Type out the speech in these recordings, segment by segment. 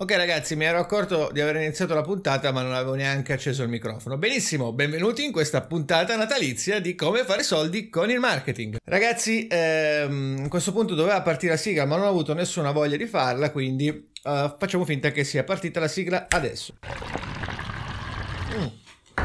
Ok ragazzi, mi ero accorto di aver iniziato la puntata ma non avevo neanche acceso il microfono. Benissimo, benvenuti in questa puntata natalizia di come fare soldi con il marketing. Ragazzi, ehm, a questo punto doveva partire la sigla ma non ho avuto nessuna voglia di farla, quindi eh, facciamo finta che sia partita la sigla adesso. Mm.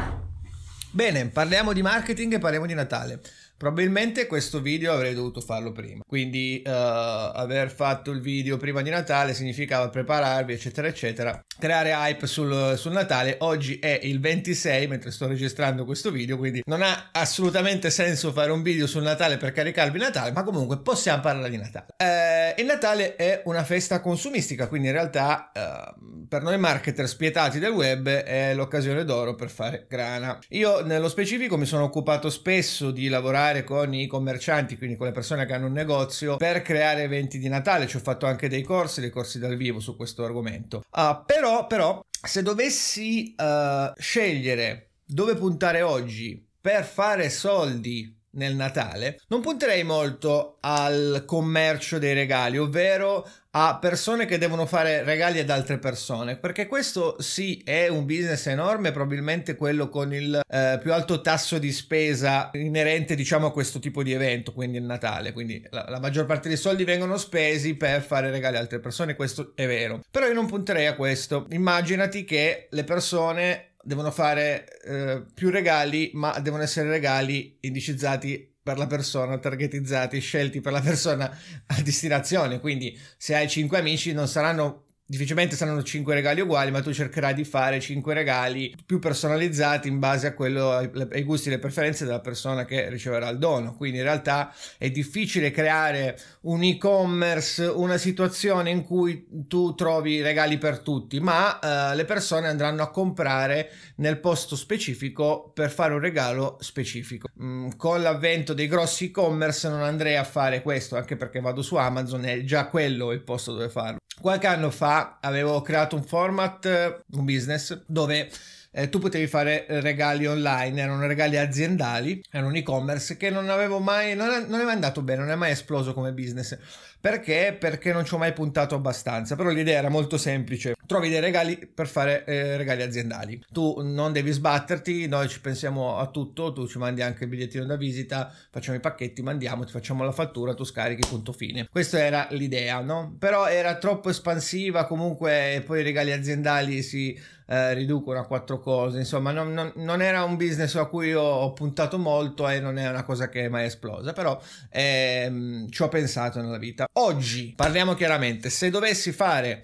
Bene, parliamo di marketing e parliamo di Natale. Probabilmente questo video avrei dovuto farlo prima, quindi uh, aver fatto il video prima di Natale significava prepararvi, eccetera, eccetera, creare hype sul, sul, Natale. Oggi è il 26 mentre sto registrando questo video, quindi non ha assolutamente senso fare un video sul Natale per caricarvi Natale, ma comunque possiamo parlare di Natale. Eh, il Natale è una festa consumistica, quindi in realtà eh, per noi marketer spietati del web è l'occasione d'oro per fare grana. Io nello specifico mi sono occupato spesso di lavorare lavorare con i commercianti, quindi con le persone che hanno un negozio, per creare eventi di Natale. Ci ho fatto anche dei corsi, dei corsi dal vivo su questo argomento. Uh, però, però, se dovessi uh, scegliere dove puntare oggi per fare soldi nel Natale, non punterei molto al commercio dei regali, ovvero a persone che devono fare regali ad altre persone, perché questo sì è un business enorme, probabilmente quello con il eh, più alto tasso di spesa inerente diciamo a questo tipo di evento, quindi il Natale, quindi la, la maggior parte dei soldi vengono spesi per fare regali ad altre persone, questo è vero, però io non punterei a questo, immaginati che le persone devono fare eh, più regali, ma devono essere regali indicizzati per la persona, targetizzati, scelti per la persona a destinazione. Quindi se hai cinque amici non saranno difficilmente saranno 5 regali uguali, ma tu cercherai di fare 5 regali più personalizzati in base a quello, ai gusti e alle preferenze della persona che riceverà il dono. Quindi in realtà è difficile creare un e-commerce, una situazione in cui tu trovi regali per tutti, ma eh, le persone andranno a comprare nel posto specifico per fare un regalo specifico. Mm, con l'avvento dei grossi e-commerce non andrei a fare questo, anche perché vado su Amazon e già quello il posto dove farlo. Qualche anno fa avevo creato un format, un business, dove eh, tu potevi fare regali online, erano regali aziendali, era un e-commerce che non avevo mai, non è, non è mai andato bene, non è mai esploso come business. Perché? Perché non ci ho mai puntato abbastanza, però l'idea era molto semplice, trovi dei regali per fare eh, regali aziendali, tu non devi sbatterti, noi ci pensiamo a tutto, tu ci mandi anche il bigliettino da visita, facciamo i pacchetti, mandiamo, ti facciamo la fattura, tu scarichi, punto fine. Questa era l'idea, no? Però era troppo espansiva, comunque poi i regali aziendali si eh, riducono a quattro cose, insomma non, non, non, era un business a cui ho puntato molto e non è una cosa che è mai esplosa, però ehm, ci ho pensato nella vita. Oggi, parliamo chiaramente, se dovessi fare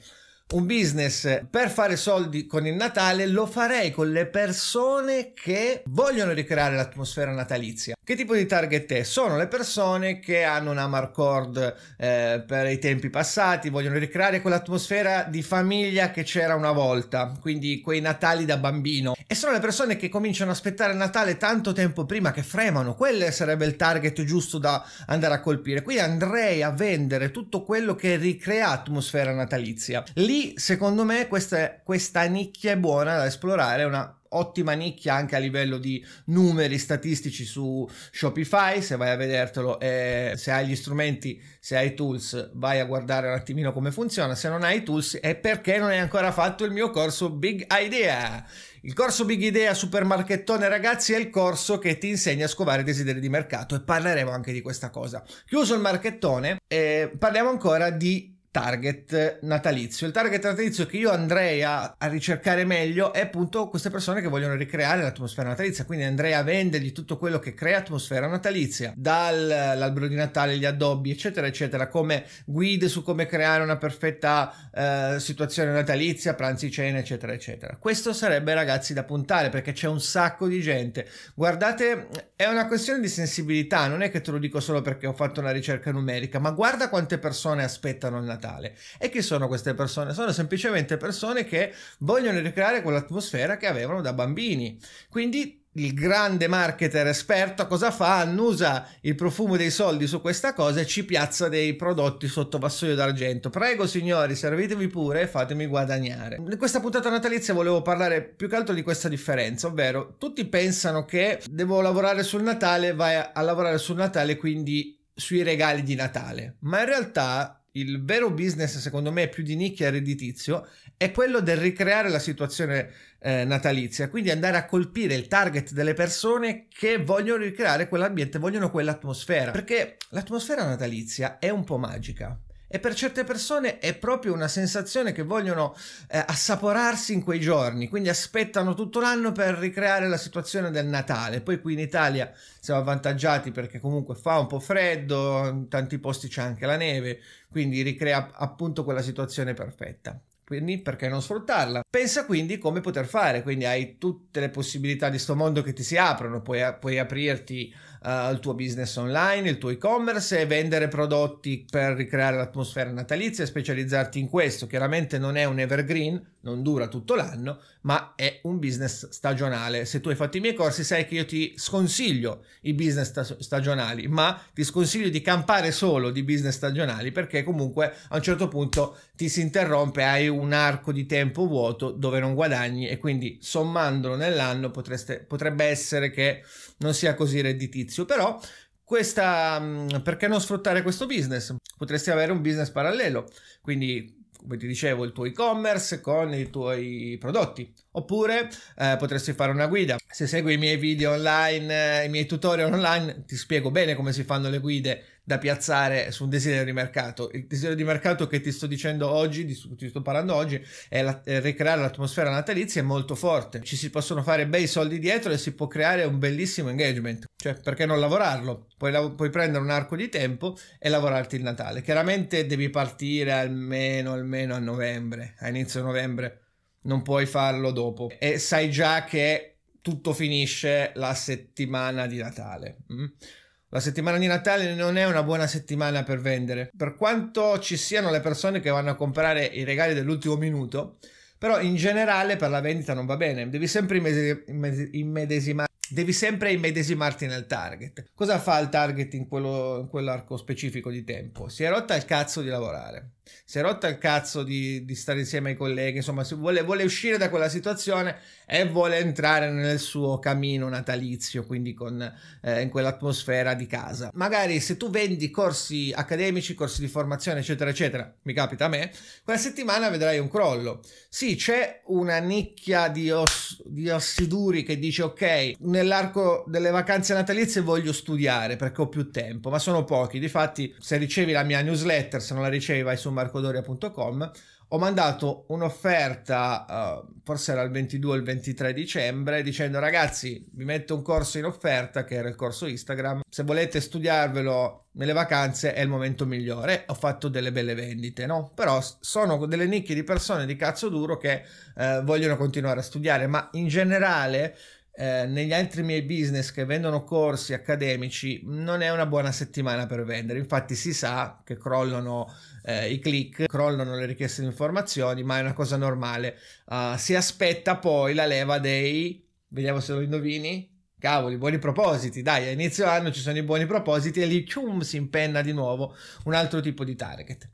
un business per fare soldi con il Natale lo farei con le persone che vogliono ricreare l'atmosfera natalizia. Che tipo di target è? Sono le persone che hanno una Marcord eh, per i tempi passati, vogliono ricreare quell'atmosfera di famiglia che c'era una volta, quindi quei Natali da bambino. E sono le persone che cominciano a aspettare Natale tanto tempo prima, che fremano. Quello sarebbe il target giusto da andare a colpire. Quindi andrei a vendere tutto quello che ricrea atmosfera natalizia. Lì, secondo me, questa, questa nicchia è buona da esplorare, una ottima nicchia anche a livello di numeri statistici su Shopify, se vai a vedertelo, eh, se hai gli strumenti, se hai i tools, vai a guardare un attimino come funziona, se non hai i tools è perché non hai ancora fatto il mio corso Big Idea. Il corso Big Idea Supermarchettone ragazzi è il corso che ti insegna a scovare i desideri di mercato e parleremo anche di questa cosa. Chiuso il marchettone, eh, parliamo ancora di target natalizio. Il target natalizio che io andrei a, a, ricercare meglio è appunto queste persone che vogliono ricreare l'atmosfera natalizia, quindi andrei a vendergli tutto quello che crea atmosfera natalizia, dall'albero di Natale, gli addobbi, eccetera, eccetera, come guide su come creare una perfetta eh, situazione natalizia, pranzi, cena, eccetera, eccetera. Questo sarebbe ragazzi da puntare perché c'è un sacco di gente. Guardate, è una questione di sensibilità, non è che te lo dico solo perché ho fatto una ricerca numerica, ma guarda quante persone aspettano il Natale Natale. E chi sono queste persone? Sono semplicemente persone che vogliono ricreare quell'atmosfera che avevano da bambini. Quindi il grande marketer esperto cosa fa? Annusa il profumo dei soldi su questa cosa e ci piazza dei prodotti sotto vassoio d'argento. Prego signori, servitevi pure e fatemi guadagnare. In questa puntata natalizia volevo parlare più che altro di questa differenza, ovvero tutti pensano che devo lavorare sul Natale, vai a lavorare sul Natale, quindi sui regali di Natale. Ma in realtà il vero business, secondo me, più di nicchia e redditizio, è quello del ricreare la situazione eh, natalizia, quindi andare a colpire il target delle persone che vogliono ricreare quell'ambiente, vogliono quell'atmosfera, perché l'atmosfera natalizia è un po' magica. E per certe persone è proprio una sensazione che vogliono eh, assaporarsi in quei giorni, quindi aspettano tutto l'anno per ricreare la situazione del Natale. Poi qui in Italia siamo avvantaggiati perché comunque fa un po' freddo, in tanti posti c'è anche la neve, quindi ricrea appunto quella situazione perfetta quindi perché non sfruttarla? Pensa quindi come poter fare, quindi hai tutte le possibilità di sto mondo che ti si aprono, puoi, puoi aprirti uh, eh, il tuo business online, il tuo e-commerce e vendere prodotti per ricreare l'atmosfera natalizia e specializzarti in questo. Chiaramente non è un evergreen, non dura tutto l'anno, ma è un business stagionale. Se tu hai fatto i miei corsi sai che io ti sconsiglio i business stagionali, ma ti sconsiglio di campare solo di business stagionali perché comunque a un certo punto ti si interrompe, hai un arco di tempo vuoto dove non guadagni e quindi sommandolo nell'anno potreste, potrebbe essere che non sia così redditizio all'inizio, però questa, mm, perché non sfruttare questo business? Potresti avere un business parallelo, quindi come ti dicevo, il tuo e-commerce con i tuoi prodotti. Oppure eh, potresti fare una guida. Se segui i miei video online, eh, i miei tutorial online, ti spiego bene come si fanno le guide da piazzare su un desiderio di mercato. Il desiderio di mercato che ti sto dicendo oggi, di cui ti sto parlando oggi, è, la, è ricreare l'atmosfera natalizia è molto forte. Ci si possono fare bei soldi dietro e si può creare un bellissimo engagement. Cioè, perché non lavorarlo? Puoi, la, puoi prendere un arco di tempo e lavorarti il Natale. Chiaramente devi partire almeno, almeno a novembre, a inizio novembre. Non puoi farlo dopo. E sai già che tutto finisce la settimana di Natale. Mm? La settimana di Natale non è una buona settimana per vendere. Per quanto ci siano le persone che vanno a comprare i regali dell'ultimo minuto, però in generale per la vendita non va bene. Devi sempre immedesimare devi sempre immedesimarti nel target. Cosa fa il target in, quello, in quell'arco specifico di tempo? Si è rotta il cazzo di lavorare, si è rotta il cazzo di, di stare insieme ai colleghi, insomma, vuole, vuole, uscire da quella situazione e vuole entrare nel suo cammino natalizio, quindi con, eh, in quell'atmosfera di casa. Magari se tu vendi corsi accademici, corsi di formazione, eccetera, eccetera, mi capita a me, quella settimana vedrai un crollo. Sì, c'è una nicchia di, os, di ossiduri che dice ok, ne nell'arco delle vacanze natalizie voglio studiare perché ho più tempo, ma sono pochi. Difatti, se ricevi la mia newsletter, se non la ricevi, vai su marcodoria.com. Ho mandato un'offerta, uh, forse era il 22 o il 23 dicembre, dicendo ragazzi, vi metto un corso in offerta, che era il corso Instagram. Se volete studiarvelo nelle vacanze è il momento migliore. Ho fatto delle belle vendite, no? Però sono delle nicchie di persone di cazzo duro che eh, vogliono continuare a studiare, ma in generale eh, negli altri miei business che vendono corsi accademici non è una buona settimana per vendere. Infatti si sa che crollano eh, i click, crollano le richieste di informazioni, ma è una cosa normale. Uh, si aspetta poi la leva dei, vediamo se lo indovini, cavoli, buoni propositi, dai, a inizio anno ci sono i buoni propositi e lì cium, si impenna di nuovo un altro tipo di target.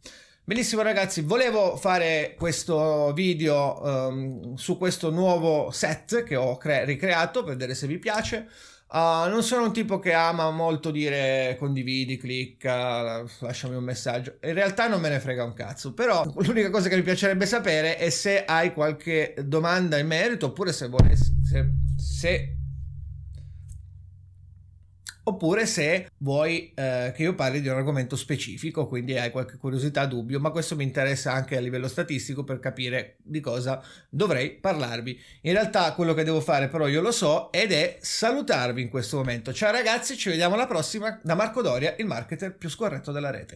Benissimo ragazzi, volevo fare questo video um, su questo nuovo set che ho ricreato per vedere se vi piace. Uh, non sono un tipo che ama molto dire condividi, clicca, lasciami un messaggio. In realtà non me ne frega un cazzo, però l'unica cosa che mi piacerebbe sapere è se hai qualche domanda in merito oppure se, volessi, se, se oppure se vuoi eh, che io parli di un argomento specifico, quindi hai qualche curiosità, dubbio, ma questo mi interessa anche a livello statistico per capire di cosa dovrei parlarvi. In realtà quello che devo fare però io lo so ed è salutarvi in questo momento. Ciao ragazzi, ci vediamo alla prossima da Marco Doria, il marketer più scorretto della rete.